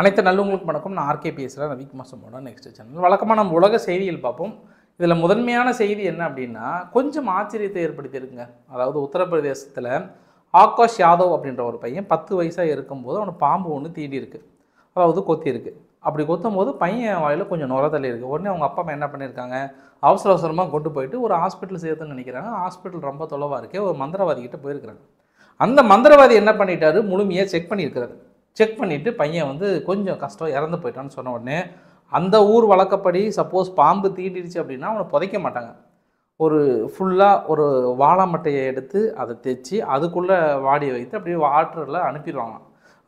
அனைத்து நல்லவங்களுக்கு வணக்கம் நான் ஆர்கே பேசுகிறேன் ரவிக்குமார் சம்போட நெக்ஸ்ட் சேனல் வழக்கமாக நம்ம உலக செய்தியில் பார்ப்போம் இதில் முதன்மையான செய்தி என்ன அப்படின்னா கொஞ்சம் ஆச்சரியத்தை ஏற்படுத்தியிருக்குங்க அதாவது உத்தரப்பிரதேசத்தில் ஆகாஷ் யாதவ் அப்படின்ற ஒரு பையன் பத்து வயசாக இருக்கும்போது அவனை பாம்பு ஒன்று தீடி இருக்குது அதாவது கொத்தியிருக்கு அப்படி கொத்தும் போது பையன் வாயில் கொஞ்சம் நுர தள்ளி இருக்குது உடனே அவங்க அப்பா அம்மா என்ன பண்ணியிருக்காங்க அவசர அவசரமாக கொண்டு போயிட்டு ஒரு ஹாஸ்பிட்டல் சேர்த்துன்னு நினைக்கிறாங்க ஹாஸ்பிட்டல் ரொம்ப தொலைவாக இருக்கே ஒரு மந்திரவாதிக்கிட்ட போயிருக்கிறாங்க அந்த மந்திரவாதி என்ன பண்ணிட்டாரு முழுமையாக செக் பண்ணியிருக்கிறாரு செக் பண்ணிவிட்டு பையன் வந்து கொஞ்சம் கஷ்டம் இறந்து போயிட்டான்னு சொன்ன உடனே அந்த ஊர் வழக்கப்படி சப்போஸ் பாம்பு தீண்டிடுச்சு அப்படின்னா அவனை புதைக்க மாட்டாங்க ஒரு ஃபுல்லாக ஒரு வாழை மட்டையை எடுத்து அதை தைச்சி அதுக்குள்ளே வாடியை வைத்து அப்படியே ஆற்றில் அனுப்பிடுவாங்க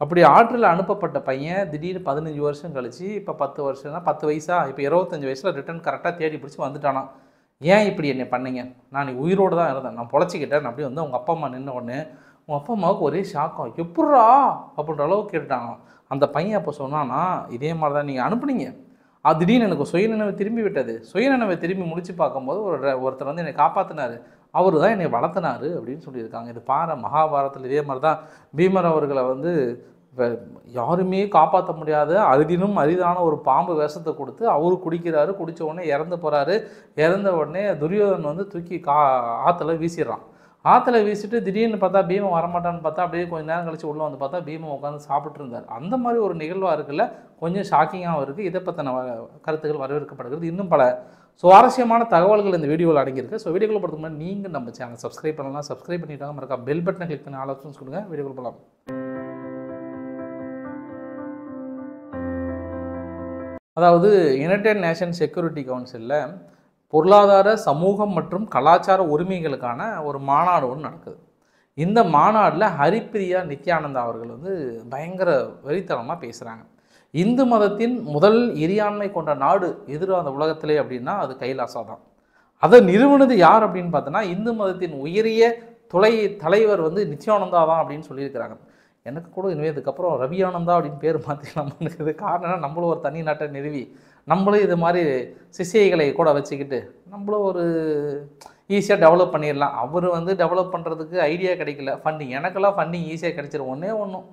அப்படி ஆற்றில் அனுப்பப்பட்ட பையன் திடீர்னு பதினஞ்சு வருஷம் கழித்து இப்போ பத்து வருஷம்னா பத்து வயசாக இப்போ இருபத்தஞ்சி வயசில் ரிட்டர்ன் கரெக்டாக தேடி பிடிச்சி வந்துட்டானான் ஏன் இப்படி என்னை பண்ணீங்க நான் உயிரோடு தான் இருந்தேன் நான் பொழைச்சிக்கிட்டேன் அப்படியே வந்து அவங்க அப்பா அம்மா நின்று ஒன்று உங்கள் அப்பா அம்மாவுக்கு ஒரே ஷாக்கம் எப்பட்றா அப்படின்ற அளவுக்கு கேட்டாங்க அந்த பையன் அப்போ சொன்னான்னா இதே மாதிரி தான் நீங்கள் அனுப்புனீங்க அது திடீர்னு எனக்கு சுயநினைவை திரும்பி விட்டது சுயநினைவை திரும்பி முடித்து பார்க்கும்போது ஒரு ஒருத்தர் வந்து என்னை காப்பாற்றினார் அவர் தான் என்னை வளர்த்தினார் அப்படின்னு சொல்லியிருக்காங்க இது பாரு மகாபாரதத்தில் இதே மாதிரி தான் பீமர் அவர்களை வந்து யாருமே காப்பாற்ற முடியாத அரிதினும் அரிதான ஒரு பாம்பு விஷத்தை கொடுத்து அவரு குடிக்கிறாரு குடித்த உடனே இறந்து போகிறாரு இறந்த உடனே துரியோதன் வந்து தூக்கி கா ஆற்றுல வீசிடுறான் ஆற்றுல வீசிட்டு திடீர்னு பார்த்தா பீமம் வரமாட்டான்னு பார்த்தா அப்படியே கொஞ்சம் நேரம் கழிச்சு உள்ளே வந்து பார்த்தா பீமம் உட்காந்து சாப்பிட்டு அந்த மாதிரி ஒரு நிகழ்வாக இருக்குல்ல கொஞ்சம் ஷாக்கிங்காகவும் இருக்குது இதை பற்றின கருத்துக்கள் வரவேற்கப்படுகிறது இன்னும் பல சுவாரஸ்யமான தகவல்கள் இந்த வீடியோவில் அடங்கியிருக்கு ஸோ வீடியோக்குள்ள பொறுத்த முன்னாடி நீங்கள் நம்ம சேனல் சப்ஸ்கிரைப் பண்ணலாம் சப்ஸ்கிரைப் பண்ணிட்டாங்க மறக்கா பெல் பட்டனை கிளிக் பண்ணி ஆலோசனை சொல்லுங்க வீடியோ வீடியோக்குள்ள போகலாம் அதாவது செக்யூரிட்டி கவுன்சிலில் பொருளாதார சமூகம் மற்றும் கலாச்சார உரிமைகளுக்கான ஒரு மாநாடு ஒன்று நடக்குது இந்த மாநாட்டில் ஹரிப்பிரியா நித்யானந்தா அவர்கள் வந்து பயங்கர வெறித்தனமாக பேசுகிறாங்க இந்து மதத்தின் முதல் எரியாண்மை கொண்ட நாடு எதிராக அந்த உலகத்திலே அப்படின்னா அது கைலாசா தான் அதை நிறுவனது யார் அப்படின்னு பார்த்தோன்னா இந்து மதத்தின் உயரிய துளை தலைவர் வந்து நித்யானந்தா தான் அப்படின்னு சொல்லியிருக்கிறாங்க எனக்கு கூட இனிமேதுக்கப்புறம் இதுக்கப்புறம் ரவியானந்தா அப்படின்னு பேர் மாற்றிக்கலாமான்னு காரணம் நம்மளும் ஒரு தனி நாட்டை நிறுவி நம்மளும் இது மாதிரி சிசைகளை கூட வச்சுக்கிட்டு நம்மளும் ஒரு ஈஸியாக டெவலப் பண்ணிடலாம் அவர் வந்து டெவலப் பண்ணுறதுக்கு ஐடியா கிடைக்கல ஃபண்டிங் எனக்கெல்லாம் ஃபண்டிங் ஈஸியாக கிடைச்சிடும் ஒன்றே ஒன்றும்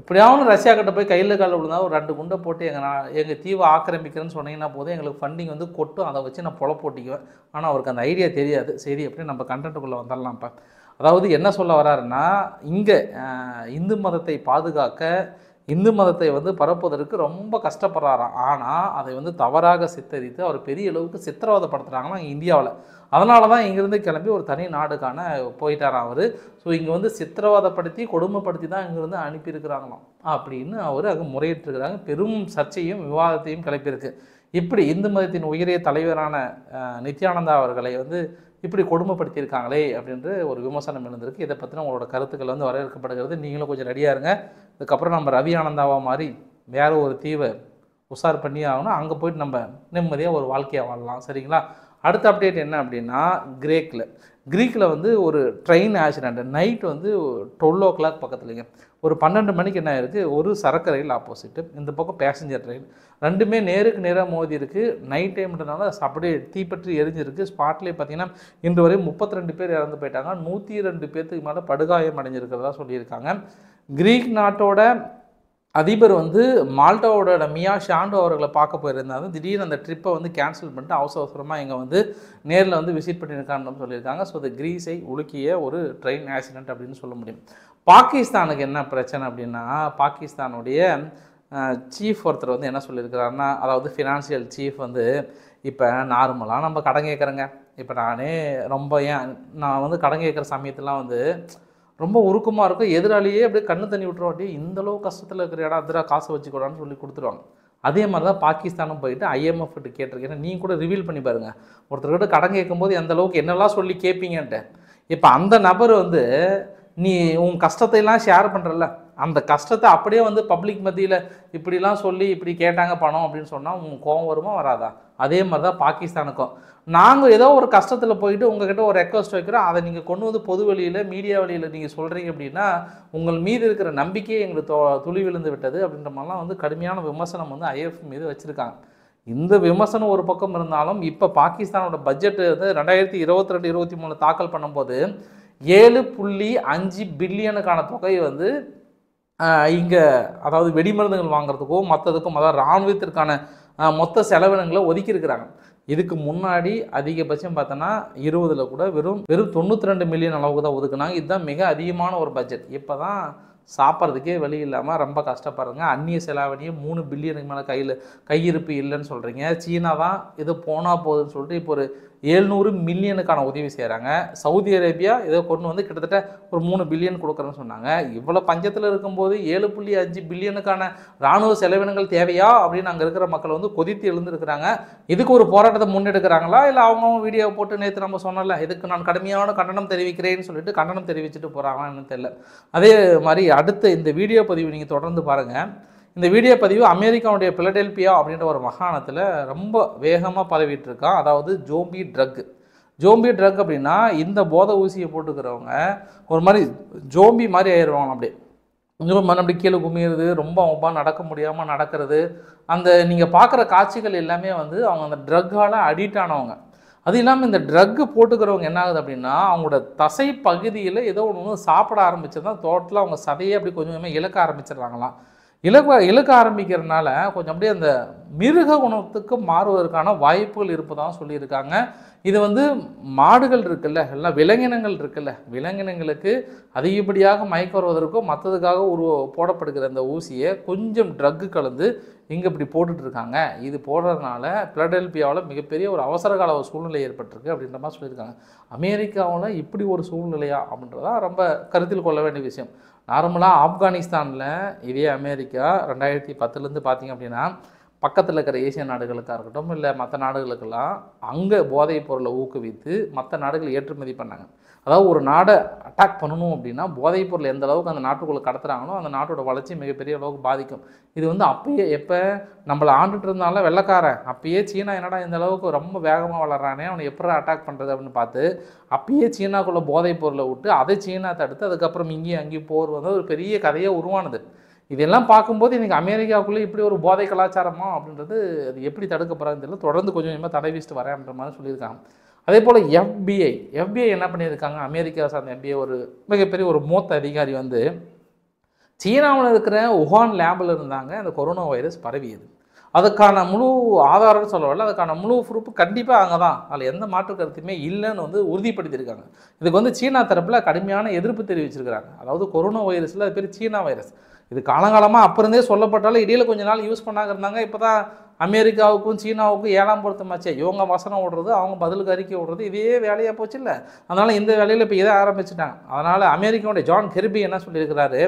எப்படியாவது ரஷ்யா கிட்ட போய் கையில் காலில் விழுந்தா ஒரு ரெண்டு குண்டை போட்டு எங்கள் நான் எங்கள் தீவை ஆக்கிரமிக்கிறேன்னு சொன்னீங்கன்னா போதும் எங்களுக்கு ஃபண்டிங் வந்து கொட்டும் அதை வச்சு நான் பொழப்போட்டிக்குவேன் ஆனால் அவருக்கு அந்த ஐடியா தெரியாது சரி எப்படி நம்ம கண்டென்ட்டுக்குள்ளே வந்துடலாம்ப்பா அதாவது என்ன சொல்ல வராருன்னா இங்கே இந்து மதத்தை பாதுகாக்க இந்து மதத்தை வந்து பரப்புவதற்கு ரொம்ப கஷ்டப்படுறாராம் ஆனால் அதை வந்து தவறாக சித்தரித்து அவர் பெரிய அளவுக்கு சித்திரவதைப்படுத்துகிறாங்கன்னா இந்தியாவில் அதனால தான் இங்கேருந்து கிளம்பி ஒரு தனி நாடுக்கான போயிட்டாராம் அவர் ஸோ இங்கே வந்து சித்திரவதைப்படுத்தி கொடுமைப்படுத்தி தான் இங்கேருந்து அனுப்பியிருக்கிறாங்களாம் அப்படின்னு அவர் அங்கே முறையிட்டிருக்கிறாங்க பெரும் சர்ச்சையும் விவாதத்தையும் கிளப்பியிருக்கு இப்படி இந்து மதத்தின் உயரிய தலைவரான நித்யானந்தா அவர்களை வந்து இப்படி கொடுமைப்படுத்தியிருக்காங்களே அப்படின்ற ஒரு விமர்சனம் எழுந்திருக்கு இதை பற்றின உங்களோட கருத்துக்கள் வந்து வரவேற்கப்படுகிறது நீங்களும் கொஞ்சம் ரெடியாக இருங்க இதுக்கப்புறம் நம்ம ரவி ஆனந்தாவா மாதிரி வேறு ஒரு தீவை உஷார் பண்ணி ஆகணும் அங்கே போயிட்டு நம்ம நிம்மதியாக ஒரு வாழ்க்கையை வாழலாம் சரிங்களா அடுத்த அப்டேட் என்ன அப்படின்னா கிரேக்கில் க்ரீக்கில் வந்து ஒரு ட்ரெயின் ஆக்சிடெண்ட் நைட் வந்து டுவெல் ஓ கிளாக் பக்கத்துலேங்க ஒரு பன்னெண்டு மணிக்கு என்ன ஆயிருக்கு ஒரு சரக்கு ரயில் ஆப்போசிட்டு இந்த பக்கம் பேசஞ்சர் ரயில் ரெண்டுமே நேருக்கு நேராக மோதி இருக்குது நைட் டைம்ன்றதுனால அப்படியே தீப்பற்றி எரிஞ்சிருக்கு ஸ்பாட்லேயே பார்த்தீங்கன்னா இன்று வரையும் முப்பத்தி ரெண்டு பேர் இறந்து போயிட்டாங்க நூற்றி ரெண்டு பேர்த்துக்கு மேலே படுகாயம் அடைஞ்சிருக்கிறதா சொல்லியிருக்காங்க க்ரீக் நாட்டோட அதிபர் வந்து மால்டாவோட மியா ஷாண்டோ அவர்களை பார்க்க போயிருந்தாலும் திடீர்னு அந்த ட்ரிப்பை வந்து கேன்சல் பண்ணிட்டு அவசர அவசரமாக இங்கே வந்து நேரில் வந்து விசிட் பண்ணியிருக்காங்கன்னு சொல்லியிருக்காங்க ஸோ அது கிரீஸை உலுக்கிய ஒரு ட்ரெயின் ஆக்சிடென்ட் அப்படின்னு சொல்ல முடியும் பாகிஸ்தானுக்கு என்ன பிரச்சனை அப்படின்னா பாகிஸ்தானுடைய சீஃப் ஒருத்தர் வந்து என்ன சொல்லியிருக்கிறாருன்னா அதாவது ஃபினான்ஷியல் சீஃப் வந்து இப்போ நார்மலாக நம்ம கடன் கேட்குறேங்க இப்போ நானே ரொம்ப ஏன் நான் வந்து கடன் கேட்குற சமயத்தெலாம் வந்து ரொம்ப உருக்கமாக இருக்கும் எதிராளியே அப்படியே கண்ணு தண்ணி விட்டுருவோம் அப்படியே இந்தளவு கஷ்டத்தில் இருக்கிற இடம் அதிரா காசை வச்சுக்கூடான்னு சொல்லி கொடுத்துருவாங்க அதே மாதிரி தான் பாகிஸ்தானும் போயிட்டு ஐஎம்எஃப் கேட்டிருக்கேன் நீங்கள் கூட ரிவீல் பண்ணி பாருங்கள் ஒருத்தர்கிட்ட கடன் கேட்கும்போது எந்த அளவுக்கு என்னெல்லாம் சொல்லி கேட்பீங்கன்ட்டு இப்போ அந்த நபர் வந்து நீ உன் கஷ்டத்தையெல்லாம் ஷேர் பண்ணுறல அந்த கஷ்டத்தை அப்படியே வந்து பப்ளிக் மத்தியில் இப்படிலாம் சொல்லி இப்படி கேட்டாங்க பணம் அப்படின்னு சொன்னால் உன் கோவம் வருமா வராதா அதே மாதிரி தான் பாகிஸ்தானுக்கும் நாங்கள் ஏதோ ஒரு கஷ்டத்தில் போயிட்டு உங்ககிட்ட ஒரு ரெக்வஸ்ட் வைக்கிறோம் அதை நீங்கள் கொண்டு வந்து பொது வழியில் மீடியா வழியில் நீங்கள் சொல்கிறீங்க அப்படின்னா உங்கள் மீது இருக்கிற நம்பிக்கையே எங்களுக்கு தொ துளி விழுந்து விட்டது அப்படின்ற மாதிரிலாம் வந்து கடுமையான விமர்சனம் வந்து ஐஎஃப் மீது வச்சுருக்காங்க இந்த விமர்சனம் ஒரு பக்கம் இருந்தாலும் இப்போ பாகிஸ்தானோட பட்ஜெட் வந்து ரெண்டாயிரத்தி இருபத்தி ரெண்டு இருபத்தி மூணு தாக்கல் பண்ணும்போது ஏழு புள்ளி அஞ்சு பில்லியனுக்கான தொகை வந்து இங்கே அதாவது வெடிமருந்துகள் வாங்குறதுக்கும் மற்றதுக்கும் அதாவது இராணுவத்திற்கான மொத்த செலவினங்களை ஒதுக்கியிருக்கிறாங்க இதுக்கு முன்னாடி அதிகபட்சம் பார்த்தோன்னா இருபதில் கூட வெறும் வெறும் தொண்ணூற்றி ரெண்டு மில்லியன் அளவுக்கு தான் ஒதுக்குனாங்க இதுதான் மிக அதிகமான ஒரு பட்ஜெட் இப்போ தான் சாப்பிட்றதுக்கே வழி இல்லாமல் ரொம்ப கஷ்டப்படுறாங்க அந்நிய செலாவணியை மூணு பில்லியனுக்கு மேலே கையில் கையிருப்பு இல்லைன்னு சொல்கிறீங்க சீனா தான் இது போனால் போகுதுன்னு சொல்லிட்டு இப்போ ஒரு ஏழ்நூறு மில்லியனுக்கான உதவி செய்கிறாங்க சவுதி அரேபியா இதை கொண்டு வந்து கிட்டத்தட்ட ஒரு மூணு பில்லியன் கொடுக்குறேன்னு சொன்னாங்க இவ்வளோ பஞ்சத்தில் இருக்கும்போது ஏழு புள்ளி அஞ்சு பில்லியனுக்கான இராணுவ செலவினங்கள் தேவையா அப்படின்னு அங்கே இருக்கிற மக்கள் வந்து கொதித்து எழுந்திருக்கிறாங்க இதுக்கு ஒரு போராட்டத்தை முன்னெடுக்கிறாங்களா இல்லை அவங்கவுங்க வீடியோ போட்டு நேற்று நம்ம சொன்னல இதுக்கு நான் கடுமையான கண்டனம் தெரிவிக்கிறேன்னு சொல்லிட்டு கண்டனம் தெரிவிச்சுட்டு போகிறாங்களான்னு தெரியல அதே மாதிரி அடுத்த இந்த வீடியோ பதிவு நீங்கள் தொடர்ந்து பாருங்கள் இந்த வீடியோ பதிவு அமெரிக்காவுடைய பிலடெல்பியா அப்படின்ற ஒரு மகாணத்தில் ரொம்ப வேகமாக பரவிட்டு இருக்கான் அதாவது ஜோம்பி ட்ரக் ஜோம்பி ட்ரக் அப்படின்னா இந்த போதை ஊசியை போட்டுக்கிறவங்க ஒரு மாதிரி ஜோம்பி மாதிரி ஆயிடுவாங்க அப்படியே கொஞ்சம் மறுபடியும் கீழே குமியிறது ரொம்ப அவங்கப்பா நடக்க முடியாமல் நடக்கிறது அந்த நீங்கள் பார்க்குற காட்சிகள் எல்லாமே வந்து அவங்க அந்த ட்ரக்கால் அடிக்ட் ஆனவங்க அது இல்லாமல் இந்த ட்ரக்கு போட்டுக்கிறவங்க என்ன ஆகுது அப்படின்னா அவங்களோட தசை பகுதியில் ஏதோ ஒன்று சாப்பிட ஆரம்பிச்சது தான் அவங்க சதையை அப்படி கொஞ்சம் கொஞ்சமாக இழக்க ஆரம்பிச்சிடுறாங்களாம் இலக்க இலக்க ஆரம்பிக்கிறதுனால கொஞ்சம் அப்படியே அந்த மிருக குணத்துக்கு மாறுவதற்கான வாய்ப்புகள் இருப்பதாக சொல்லியிருக்காங்க இது வந்து மாடுகள் இருக்குல்ல எல்லாம் விலங்கினங்கள் இருக்குல்ல விலங்கினங்களுக்கு அதிகப்படியாக மயக்க வருவதற்கும் மற்றதுக்காக உருவ போடப்படுகிற அந்த ஊசியை கொஞ்சம் ட்ரக்கு கலந்து இங்கே இப்படி போட்டுட்ருக்காங்க இது போடுறதுனால பிளடெல்பியாவில் மிகப்பெரிய ஒரு அவசர கால சூழ்நிலை ஏற்பட்டிருக்கு அப்படின்ற மாதிரி சொல்லியிருக்காங்க அமெரிக்காவில் இப்படி ஒரு சூழ்நிலையா அப்படின்றதான் ரொம்ப கருத்தில் கொள்ள வேண்டிய விஷயம் நார்மலாக ஆப்கானிஸ்தானில் இதே அமெரிக்கா ரெண்டாயிரத்தி பத்துலேருந்து பார்த்திங்க அப்படின்னா பக்கத்தில் இருக்கிற ஏசிய நாடுகளுக்காக இருக்கட்டும் இல்லை மற்ற நாடுகளுக்கெல்லாம் அங்கே போதைப் பொருளை ஊக்குவித்து மற்ற நாடுகள் ஏற்றுமதி பண்ணாங்க அதாவது ஒரு நாடை அட்டாக் பண்ணணும் அப்படின்னா போதைப் பொருள் எந்த அளவுக்கு அந்த நாட்டுக்குள்ளே கடத்துகிறாங்களோ அந்த நாட்டோட வளர்ச்சி மிகப்பெரிய அளவுக்கு பாதிக்கும் இது வந்து அப்பயே எப்போ நம்மளை ஆண்டுட்டு இருந்தாலும் வெள்ளக்காரன் அப்பயே சீனா என்னடா இந்த அளவுக்கு ரொம்ப வேகமாக வளர்றானே அவனை எப்படி அட்டாக் பண்ணுறது அப்படின்னு பார்த்து அப்பயே சீனாக்குள்ளே போதைப் பொருளை விட்டு அதை சீனா தடுத்து அதுக்கப்புறம் இங்கேயும் அங்கேயும் போர் வந்து ஒரு பெரிய கதையாக உருவானது இதெல்லாம் பார்க்கும்போது இன்றைக்கி அமெரிக்காவுக்குள்ளே இப்படி ஒரு போதை கலாச்சாரமா அப்படின்றது அது எப்படி தடுக்கப்படாதுன்னு தெரியல தொடர்ந்து கொஞ்சம் கொஞ்சமாக தடை வீசிட்டு வரேன்ற மாதிரி சொல்லியிருக்காங்க அதே போல் எஃபிஐ எஃபிஐ என்ன பண்ணியிருக்காங்க அமெரிக்கா சார்ந்த எஃபிஐ ஒரு மிகப்பெரிய ஒரு மூத்த அதிகாரி வந்து சீனாவில் இருக்கிற உஹான் லேபில் இருந்தாங்க அந்த கொரோனா வைரஸ் பரவியது அதுக்கான முழு ஆதாரம்னு சொல்ல வரல அதுக்கான முழு ப்ரூஃப் கண்டிப்பாக அங்கே தான் அதில் எந்த மாற்று கருத்துமே இல்லைன்னு வந்து உறுதிப்படுத்தியிருக்காங்க இதுக்கு வந்து சீனா தரப்பில் கடுமையான எதிர்ப்பு தெரிவிச்சிருக்கிறாங்க அதாவது கொரோனா வைரஸில் அது பேர் சீனா வைரஸ் இது காலங்காலமாக அப்போ இருந்தே சொல்லப்பட்டாலும் இடையில் கொஞ்ச நாள் யூஸ் பண்ணாங்க இருந்தாங்க இப்போ தான் அமெரிக்காவுக்கும் சீனாவுக்கும் ஏழாம் பொருத்தமாச்சே இவங்க வசனம் விடுறது அவங்க பதிலுக்கு அறிக்கை விடுறது இதே வேலையாக போச்சு இல்லை அதனால் இந்த வேலையில் இப்போ இதை ஆரம்பிச்சிட்டாங்க அதனால் அமெரிக்காவுடைய ஜான் கெர்பி என்ன சொல்லியிருக்கிறாரு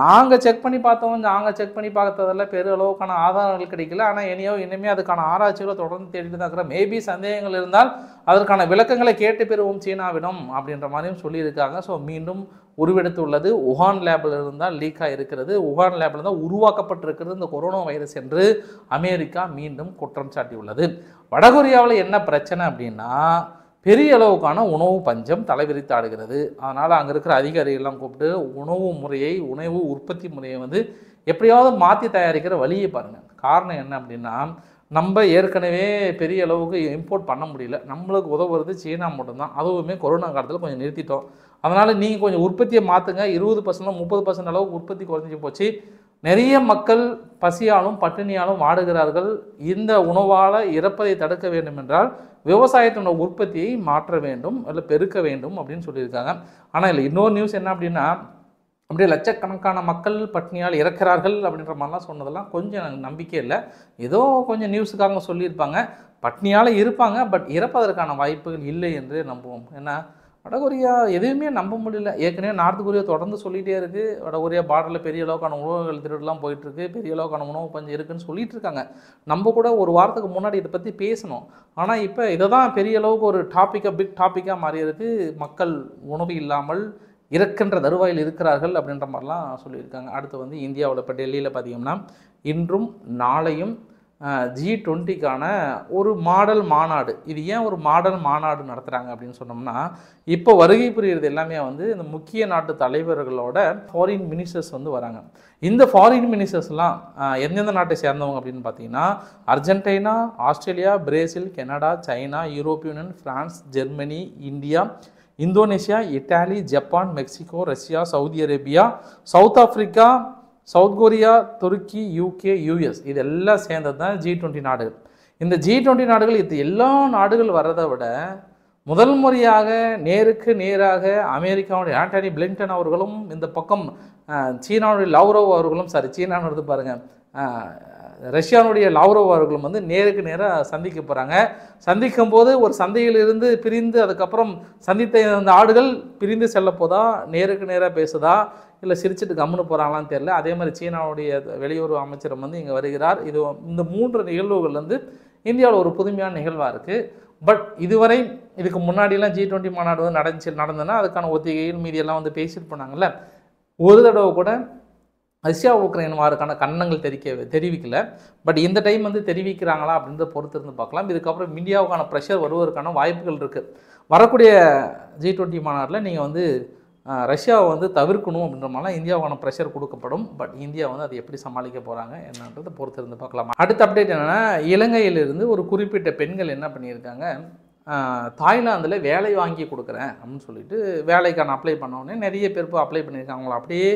நாங்கள் செக் பண்ணி பார்த்தோம் நாங்கள் செக் பண்ணி பார்த்ததில் பெருளவுக்கான ஆதாரங்கள் கிடைக்கல ஆனால் இனியோ இனிமேல் அதுக்கான ஆராய்ச்சிகளை தொடர்ந்து தேடிட்டு தான் இருக்கிற மேபி சந்தேகங்கள் இருந்தால் அதற்கான விளக்கங்களை கேட்டு பெறுவோம் சீனாவிடம் அப்படின்ற மாதிரியும் சொல்லியிருக்காங்க ஸோ மீண்டும் உருவெடுத்துள்ளது உஹான் லேபில் இருந்தால் லீக்காக இருக்கிறது உஹான் லேபில் தான் உருவாக்கப்பட்டிருக்கிறது இந்த கொரோனா வைரஸ் என்று அமெரிக்கா மீண்டும் குற்றம் சாட்டியுள்ளது வடகொரியாவில் என்ன பிரச்சனை அப்படின்னா பெரிய அளவுக்கான உணவு பஞ்சம் தலைவிரித்தாடுகிறது அதனால் அங்கே இருக்கிற அதிகாரிகள்லாம் கூப்பிட்டு உணவு முறையை உணவு உற்பத்தி முறையை வந்து எப்படியாவது மாற்றி தயாரிக்கிற வழியை பாருங்கள் காரணம் என்ன அப்படின்னா நம்ம ஏற்கனவே பெரிய அளவுக்கு இம்போர்ட் பண்ண முடியல நம்மளுக்கு உதவுறது சீனா மட்டும்தான் அதுவுமே கொரோனா காலத்தில் கொஞ்சம் நிறுத்திட்டோம் அதனால் நீங்கள் கொஞ்சம் உற்பத்தியை மாற்றுங்க இருபது பர்சன்ட் முப்பது பர்சன்ட் அளவுக்கு உற்பத்தி குறைஞ்சி போச்சு நிறைய மக்கள் பசியாலும் பட்டினியாலும் வாடுகிறார்கள் இந்த உணவால் இறப்பதை தடுக்க வேண்டும் என்றால் விவசாயத்தோட உற்பத்தியை மாற்ற வேண்டும் இல்லை பெருக்க வேண்டும் அப்படின்னு சொல்லியிருக்காங்க ஆனால் இல்லை இன்னொரு நியூஸ் என்ன அப்படின்னா அப்படியே லட்சக்கணக்கான மக்கள் பட்னியால் இறக்கிறார்கள் அப்படின்ற மாதிரிலாம் சொன்னதெல்லாம் கொஞ்சம் எனக்கு நம்பிக்கை இல்லை ஏதோ கொஞ்சம் நியூஸுக்காக சொல்லியிருப்பாங்க பட்னியால் இருப்பாங்க பட் இறப்பதற்கான வாய்ப்புகள் இல்லை என்று நம்புவோம் ஏன்னா வடகொரியா எதுவுமே நம்ப முடியல ஏற்கனவே நார்த் கொரியா தொடர்ந்து சொல்லிகிட்டே இருக்குது வடகொரியா பார்டரில் பெரிய அளவுக்கான உணவுகள் திருடெலாம் போயிட்டுருக்கு பெரிய அளவுக்கான உணவு பஞ்சம் இருக்குதுன்னு சொல்லிட்டு இருக்காங்க நம்ம கூட ஒரு வாரத்துக்கு முன்னாடி இதை பற்றி பேசணும் ஆனால் இப்போ இதை தான் பெரிய அளவுக்கு ஒரு டாப்பிக்காக பிக் டாப்பிக்காக மாறியிருக்கு மக்கள் உணவு இல்லாமல் இறக்கின்ற தருவாயில் இருக்கிறார்கள் அப்படின்ற மாதிரிலாம் சொல்லியிருக்காங்க அடுத்து வந்து இந்தியாவில் இப்போ டெல்லியில் பார்த்திங்கன்னா இன்றும் நாளையும் ஜி டுவெண்ட்டிக்கான ஒரு மாடல் மாநாடு இது ஏன் ஒரு மாடல் மாநாடு நடத்துகிறாங்க அப்படின்னு சொன்னோம்னா இப்போ வருகை புரிகிறது எல்லாமே வந்து இந்த முக்கிய நாட்டு தலைவர்களோட ஃபாரின் மினிஸ்டர்ஸ் வந்து வராங்க இந்த ஃபாரின் மினிஸ்டர்ஸ்லாம் எந்தெந்த நாட்டை சேர்ந்தவங்க அப்படின்னு பார்த்தீங்கன்னா Argentina Australia Brazil Canada China Europe Union France Germany India Indonesia Italy Japan Mexico Russia Saudi Arabia South Africa South Korea துருக்கி யூகே யூஎஸ் இது எல்லாம் சேர்ந்தது தான் ஜி டுவெண்ட்டி நாடுகள் இந்த ஜி டுவெண்ட்டி நாடுகள் இது எல்லா நாடுகள் வர்றதை விட முதல் முறையாக நேருக்கு நேராக அமெரிக்காவுடைய ஆண்டனி பிளிங்டன் அவர்களும் இந்த பக்கம் சீனாவுடைய லவ்ரோவ் அவர்களும் சாரி சீனான்னு பாருங்கள் ரஷ்யானுடைய லாவ்ரோவ் அவர்களும் வந்து நேருக்கு நேராக சந்திக்க போகிறாங்க சந்திக்கும் போது ஒரு சந்தையிலிருந்து பிரிந்து அதுக்கப்புறம் சந்தித்த அந்த ஆடுகள் பிரிந்து செல்ல போதா நேருக்கு நேராக பேசுதா இல்லை சிரிச்சுட்டு கம்முன்னு போகிறாங்களான்னு தெரில அதே மாதிரி சீனாவுடைய வெளியுறவு அமைச்சரும் வந்து இங்கே வருகிறார் இது இந்த மூன்று நிகழ்வுகள் வந்து இந்தியாவில் ஒரு புதுமையான நிகழ்வாக இருக்குது பட் இதுவரை இதுக்கு முன்னாடியெல்லாம் ஜி டுவெண்ட்டி மாநாடு வந்து நடந்துச்சு நடந்ததுன்னா அதுக்கான ஒத்திகையில் மீதியெல்லாம் வந்து பேசிட்டு போனாங்கல்ல ஒரு தடவை கூட ரஷ்யா உக்ரைன் வாருக்கான கண்ணங்கள் தெரிக்க தெரிவிக்கல பட் இந்த டைம் வந்து தெரிவிக்கிறாங்களா அப்படின்றத பொறுத்து இருந்து பார்க்கலாம் இதுக்கப்புறம் இந்தியாவுக்கான ப்ரெஷர் வருவதற்கான வாய்ப்புகள் இருக்குது வரக்கூடிய ஜி டுவெண்ட்டி மாநாட்டில் நீங்கள் வந்து ரஷ்யாவை வந்து தவிர்க்கணும் அப்படின்ற மாதிரிலாம் இந்தியாவுக்கான ப்ரெஷர் கொடுக்கப்படும் பட் இந்தியா வந்து அதை எப்படி சமாளிக்க போகிறாங்க என்னன்றதை பொறுத்து இருந்து பார்க்கலாம் அடுத்த அப்டேட் என்னென்னா இலங்கையிலிருந்து ஒரு குறிப்பிட்ட பெண்கள் என்ன பண்ணியிருக்காங்க தாய்லாந்தில் வேலை வாங்கி கொடுக்குறேன் அப்படின்னு சொல்லிட்டு வேலைக்கான அப்ளை பண்ணோடனே நிறைய பேர் போய் அப்ளை பண்ணியிருக்காங்களா அப்படியே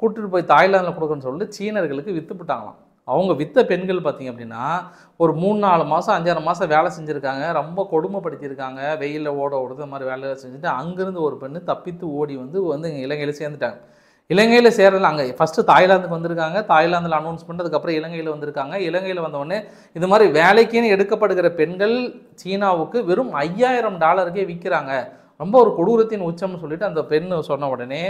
கூட்டிகிட்டு போய் தாய்லாந்தில் கொடுக்கணும்னு சொல்லிட்டு சீனர்களுக்கு விற்றுப்புட்டாங்களாம் அவங்க விற்ற பெண்கள் பார்த்திங்க அப்படின்னா ஒரு மூணு நாலு மாதம் அஞ்சாறு மாதம் வேலை செஞ்சுருக்காங்க ரொம்ப கொடுமைப்படுத்தியிருக்காங்க வெயிலில் ஓட ஓடுது இந்த மாதிரி வேலை செஞ்சுட்டு அங்கேருந்து ஒரு பெண்ணு தப்பித்து ஓடி வந்து வந்து இங்கே இலங்கையில் சேர்ந்துட்டாங்க இலங்கையில் சேரல அங்கே ஃபஸ்ட்டு தாய்லாந்துக்கு வந்திருக்காங்க தாய்லாந்தில் அனௌன்ஸ் பண்ணதுக்கப்புறம் இலங்கையில் வந்திருக்காங்க இலங்கையில் வந்தவொடனே இந்த மாதிரி வேலைக்குன்னு எடுக்கப்படுகிற பெண்கள் சீனாவுக்கு வெறும் ஐயாயிரம் டாலருக்கே விற்கிறாங்க ரொம்ப ஒரு கொடூரத்தின் உச்சம்னு சொல்லிட்டு அந்த பெண் சொன்ன உடனே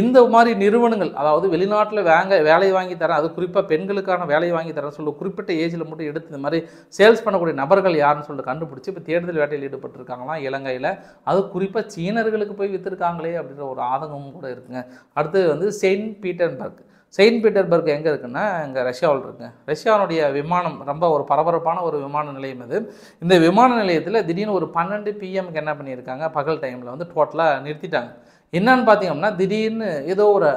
இந்த மாதிரி நிறுவனங்கள் அதாவது வெளிநாட்டில் வாங்க வேலையை வாங்கி தரேன் அது குறிப்பாக பெண்களுக்கான வேலையை வாங்கி தரேன் சொல்லி குறிப்பிட்ட ஏஜில் மட்டும் எடுத்து இந்த மாதிரி சேல்ஸ் பண்ணக்கூடிய நபர்கள் யாருன்னு சொல்லிட்டு கண்டுபிடிச்சி இப்போ தேடுதல் வேட்டையில் ஈடுபட்டிருக்காங்களாம் இலங்கையில் அது குறிப்பாக சீனர்களுக்கு போய் விற்றுருக்காங்களே அப்படின்ற ஒரு ஆதங்கமும் கூட இருக்குங்க அடுத்தது வந்து செயின்ட் பீட்டர்பர்க் செயின்ட் பீட்டர்பர்க் எங்கே இருக்குன்னா இங்கே ரஷ்யாவில் இருக்குது ரஷ்யாவுடைய விமானம் ரொம்ப ஒரு பரபரப்பான ஒரு விமான நிலையம் இது இந்த விமான நிலையத்தில் திடீர்னு ஒரு பன்னெண்டு பிஎம்க்கு என்ன பண்ணியிருக்காங்க பகல் டைமில் வந்து டோட்டலாக நிறுத்திட்டாங்க என்னன்னு பார்த்தீங்கன்னா திடீர்னு ஏதோ ஒரு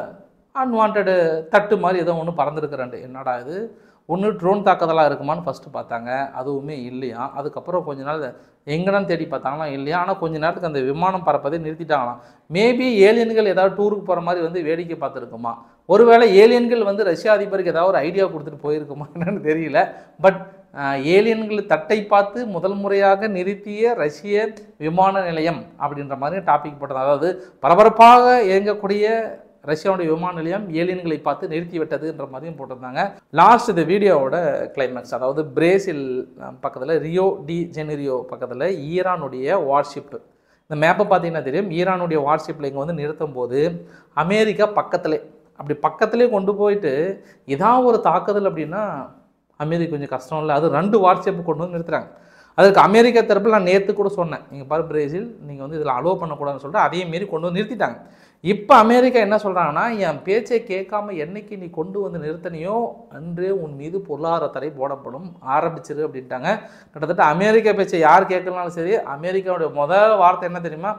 அன்வான்டு தட்டு மாதிரி ஏதோ ஒன்று பறந்துருக்குறாண்டு என்னடா இது ஒன்று ட்ரோன் தாக்குதலாக இருக்குமான்னு ஃபஸ்ட்டு பார்த்தாங்க அதுவுமே இல்லையா அதுக்கப்புறம் கொஞ்ச நாள் எங்கேனாலும் தேடி பார்த்தாங்களாம் இல்லையா ஆனால் கொஞ்ச நேரத்துக்கு அந்த விமானம் பறப்பதே நிறுத்திட்டாங்களாம் மேபி ஏலியன்கள் ஏதாவது டூருக்கு போகிற மாதிரி வந்து வேடிக்கை பார்த்துருக்குமா ஒருவேளை ஏலியன்கள் வந்து ரஷ்யா அதிபருக்கு ஏதாவது ஒரு ஐடியா கொடுத்துட்டு போயிருக்குமா என்னன்னு தெரியல பட் ஏலியன்கள் தட்டை பார்த்து முதல் முறையாக நிறுத்திய ரஷ்ய விமான நிலையம் அப்படின்ற மாதிரி டாபிக் போட்டது அதாவது பரபரப்பாக இயங்கக்கூடிய ரஷ்யாவுடைய விமான நிலையம் ஏலியன்களை பார்த்து நிறுத்தி விட்டதுன்ற மாதிரியும் போட்டிருந்தாங்க லாஸ்ட் இந்த வீடியோவோட கிளைமேக்ஸ் அதாவது பிரேசில் பக்கத்தில் ரியோ டி ஜெனரியோ பக்கத்தில் ஈரானுடைய வார்ஷிப்பு இந்த மேப்பை பார்த்தீங்கன்னா தெரியும் ஈரானுடைய வார்ஷிப்பில் இங்கே வந்து நிறுத்தும் போது அமெரிக்கா பக்கத்தில் அப்படி பக்கத்துலேயே கொண்டு போயிட்டு இதான் ஒரு தாக்குதல் அப்படின்னா அமெரிக்கா கொஞ்சம் கஷ்டம் இல்லை அது ரெண்டு வாட்ஸ்அப் கொண்டு வந்து நிறுத்துறாங்க அதுக்கு அமெரிக்க தரப்பில் நான் நேற்று கூட சொன்னேன் நீங்கள் பாரு பிரேசில் நீங்கள் வந்து இதில் அலோவ் பண்ணக்கூடாதுன்னு சொல்லிட்டு அதே மாரி கொண்டு வந்து நிறுத்திட்டாங்க இப்போ அமெரிக்கா என்ன சொல்கிறாங்கன்னா என் பேச்சை கேட்காம என்னைக்கு நீ கொண்டு வந்து நிறுத்தனையோ அன்றே உன் மீது பொருளாதார தடை போடப்படும் ஆரம்பிச்சிரு அப்படின்ட்டாங்க கிட்டத்தட்ட அமெரிக்க பேச்சை யார் கேட்கலனாலும் சரி அமெரிக்காவுடைய முதல் வார்த்தை என்ன தெரியுமா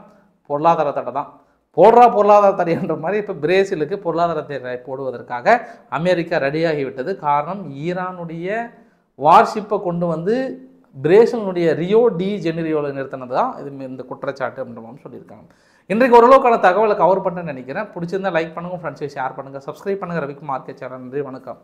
பொருளாதார தடை தான் போடுறா பொருளாதார தடைன்ற மாதிரி இப்போ பிரேசிலுக்கு பொருளாதார தடை போடுவதற்காக அமெரிக்கா ரெடியாகிவிட்டது காரணம் ஈரானுடைய வார்ஷிப்பை கொண்டு வந்து பிரேசிலுடைய ரியோ டி ஜெனிரியோவில் நிறுத்தினது தான் இது இந்த குற்றச்சாட்டு அப்படின்ற சொல்லியிருக்காங்க இன்றைக்கு ஓரளவுக்கான தகவலை கவர் பண்ண நினைக்கிறேன் பிடிச்சிருந்தா லைக் பண்ணுங்கள் ஃப்ரெண்ட்ஸை ஷேர் பண்ணுங்கள் சப்ஸ்கிரைப் பண்ணுங்கள் ரவிக்குமார் சேனல் நன்றி வணக்கம்